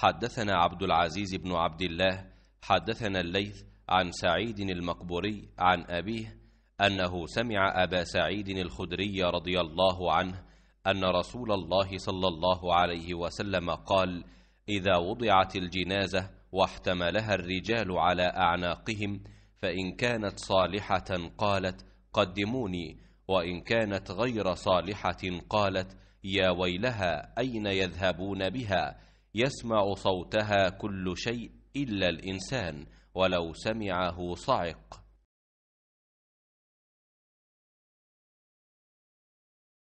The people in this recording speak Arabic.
حدثنا عبد العزيز بن عبد الله حدثنا الليث عن سعيد المقبوري عن أبيه أنه سمع أبا سعيد الخدري رضي الله عنه أن رسول الله صلى الله عليه وسلم قال إذا وضعت الجنازة واحتملها الرجال على أعناقهم فإن كانت صالحة قالت قدموني وإن كانت غير صالحة قالت يا ويلها أين يذهبون بها؟ يسمع صوتها كل شيء إلا الإنسان ولو سمعه صعق